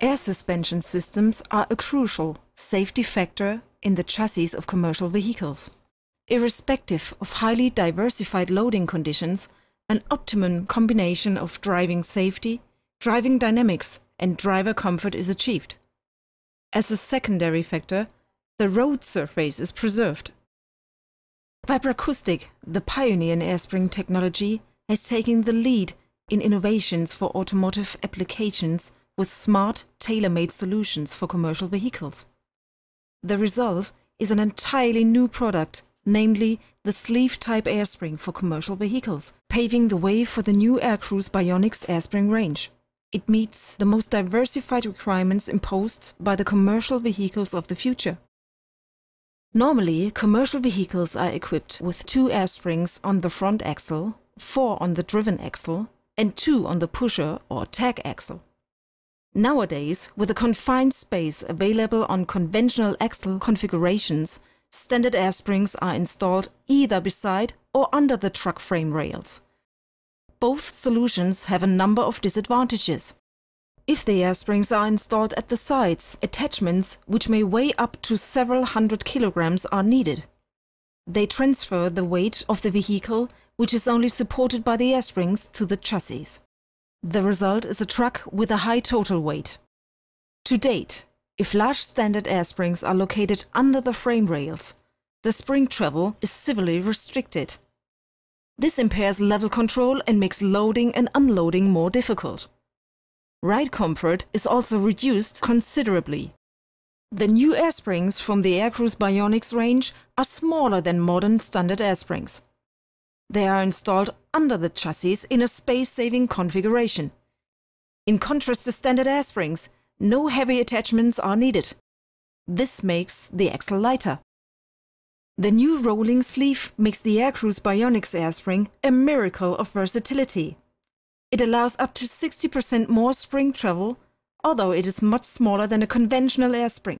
Air suspension systems are a crucial safety factor in the chassis of commercial vehicles. Irrespective of highly diversified loading conditions, an optimum combination of driving safety, driving dynamics and driver comfort is achieved. As a secondary factor, the road surface is preserved. Vibracoustic, the pioneer in spring technology, has taken the lead in innovations for automotive applications with smart, tailor-made solutions for commercial vehicles. The result is an entirely new product, namely the sleeve-type airspring for commercial vehicles, paving the way for the new Aircrew's Bionics airspring range. It meets the most diversified requirements imposed by the commercial vehicles of the future. Normally, commercial vehicles are equipped with two air on the front axle, four on the driven axle, and two on the pusher or tag axle. Nowadays, with the confined space available on conventional axle configurations, standard air springs are installed either beside or under the truck frame rails. Both solutions have a number of disadvantages. If the air springs are installed at the sides, attachments, which may weigh up to several hundred kilograms, are needed. They transfer the weight of the vehicle, which is only supported by the air springs, to the chassis. The result is a truck with a high total weight. To date, if large standard air springs are located under the frame rails, the spring travel is severely restricted. This impairs level control and makes loading and unloading more difficult. Ride comfort is also reduced considerably. The new air springs from the Aircruise Bionics range are smaller than modern standard air springs. They are installed under the chassis in a space-saving configuration. In contrast to standard air springs, no heavy attachments are needed. This makes the axle lighter. The new rolling sleeve makes the Aircruise Bionics air spring a miracle of versatility. It allows up to 60% more spring travel, although it is much smaller than a conventional air spring.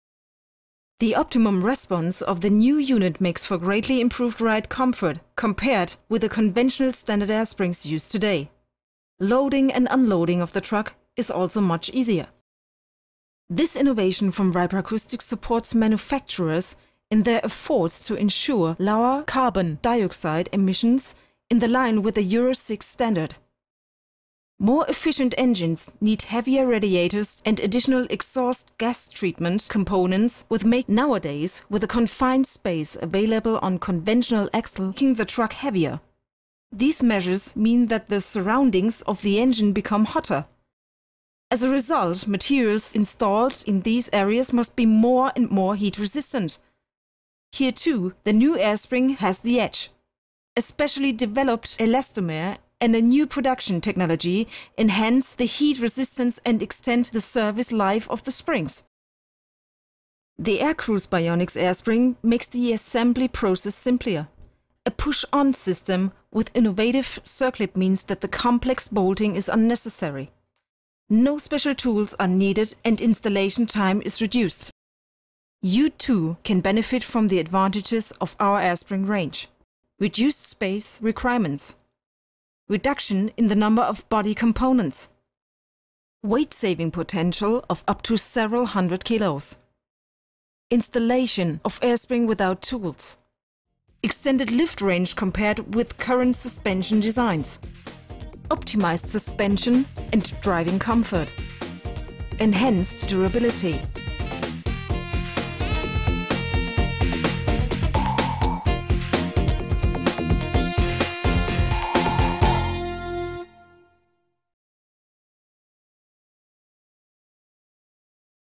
The optimum response of the new unit makes for greatly improved ride comfort compared with the conventional standard air springs used today. Loading and unloading of the truck is also much easier. This innovation from Riper Acoustics supports manufacturers in their efforts to ensure lower carbon dioxide emissions in the line with the Euro 6 standard. More efficient engines need heavier radiators and additional exhaust gas treatment components with made nowadays with a confined space available on conventional axle making the truck heavier. These measures mean that the surroundings of the engine become hotter. As a result, materials installed in these areas must be more and more heat resistant. Here too, the new air spring has the edge. Especially developed elastomer and a new production technology enhance the heat resistance and extend the service life of the springs. The Aircruise Bionics Airspring makes the assembly process simpler. A push-on system with innovative circlip means that the complex bolting is unnecessary. No special tools are needed and installation time is reduced. You too can benefit from the advantages of our airspring range. Reduced space requirements, reduction in the number of body components, weight saving potential of up to several hundred kilos, installation of air spring without tools, extended lift range compared with current suspension designs, optimized suspension and driving comfort, enhanced durability,